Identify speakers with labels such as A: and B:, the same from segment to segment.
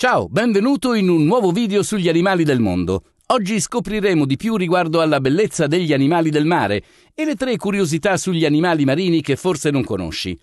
A: Ciao, benvenuto in un nuovo video sugli animali del mondo. Oggi scopriremo di più riguardo alla bellezza degli animali del mare e le tre curiosità sugli animali marini che forse non conosci.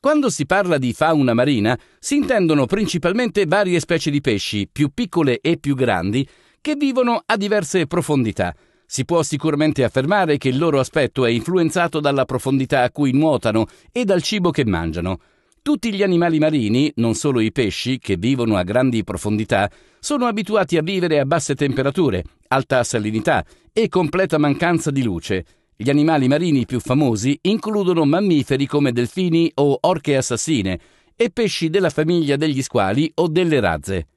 A: Quando si parla di fauna marina, si intendono principalmente varie specie di pesci, più piccole e più grandi, che vivono a diverse profondità. Si può sicuramente affermare che il loro aspetto è influenzato dalla profondità a cui nuotano e dal cibo che mangiano. Tutti gli animali marini, non solo i pesci, che vivono a grandi profondità, sono abituati a vivere a basse temperature, alta salinità e completa mancanza di luce. Gli animali marini più famosi includono mammiferi come delfini o orche assassine e pesci della famiglia degli squali o delle razze.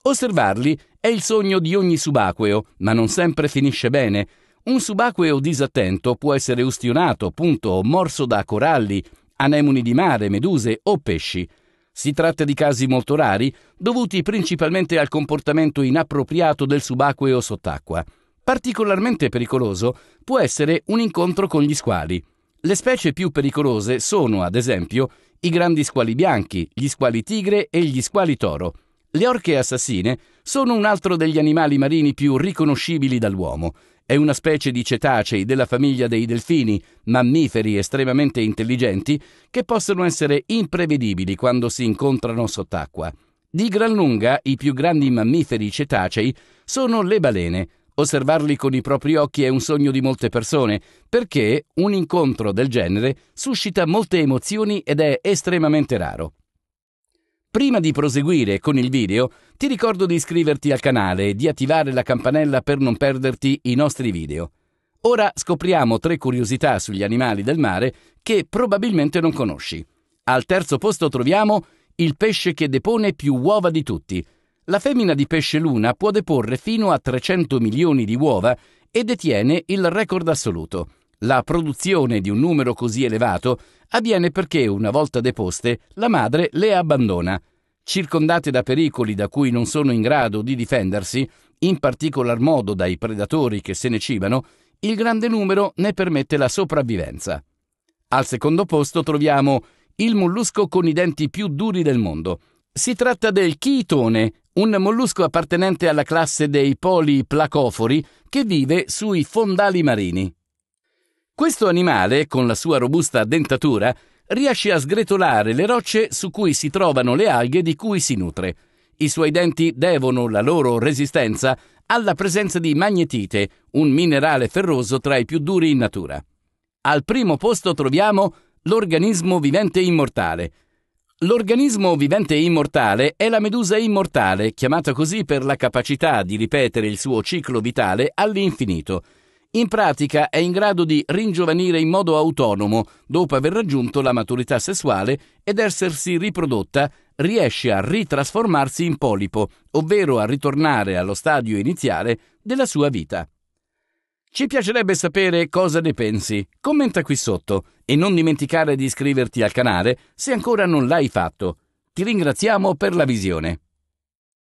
A: Osservarli è il sogno di ogni subacqueo, ma non sempre finisce bene. Un subacqueo disattento può essere ustionato, punto, o morso da coralli, anemoni di mare, meduse o pesci. Si tratta di casi molto rari, dovuti principalmente al comportamento inappropriato del subacqueo sott'acqua. Particolarmente pericoloso può essere un incontro con gli squali. Le specie più pericolose sono, ad esempio, i grandi squali bianchi, gli squali tigre e gli squali toro. Le orche assassine sono un altro degli animali marini più riconoscibili dall'uomo è una specie di cetacei della famiglia dei delfini, mammiferi estremamente intelligenti che possono essere imprevedibili quando si incontrano sott'acqua. Di gran lunga i più grandi mammiferi cetacei sono le balene. Osservarli con i propri occhi è un sogno di molte persone, perché un incontro del genere suscita molte emozioni ed è estremamente raro. Prima di proseguire con il video, ti ricordo di iscriverti al canale e di attivare la campanella per non perderti i nostri video. Ora scopriamo tre curiosità sugli animali del mare che probabilmente non conosci. Al terzo posto troviamo il pesce che depone più uova di tutti. La femmina di pesce luna può deporre fino a 300 milioni di uova e detiene il record assoluto. La produzione di un numero così elevato avviene perché, una volta deposte, la madre le abbandona. Circondate da pericoli da cui non sono in grado di difendersi, in particolar modo dai predatori che se ne cibano, il grande numero ne permette la sopravvivenza. Al secondo posto troviamo il mollusco con i denti più duri del mondo. Si tratta del chitone, un mollusco appartenente alla classe dei poliplacofori che vive sui fondali marini. Questo animale, con la sua robusta dentatura, riesce a sgretolare le rocce su cui si trovano le alghe di cui si nutre. I suoi denti devono la loro resistenza alla presenza di magnetite, un minerale ferroso tra i più duri in natura. Al primo posto troviamo l'organismo vivente immortale. L'organismo vivente immortale è la medusa immortale, chiamata così per la capacità di ripetere il suo ciclo vitale all'infinito in pratica è in grado di ringiovanire in modo autonomo dopo aver raggiunto la maturità sessuale ed essersi riprodotta, riesce a ritrasformarsi in polipo, ovvero a ritornare allo stadio iniziale della sua vita. Ci piacerebbe sapere cosa ne pensi. Commenta qui sotto e non dimenticare di iscriverti al canale se ancora non l'hai fatto. Ti ringraziamo per la visione.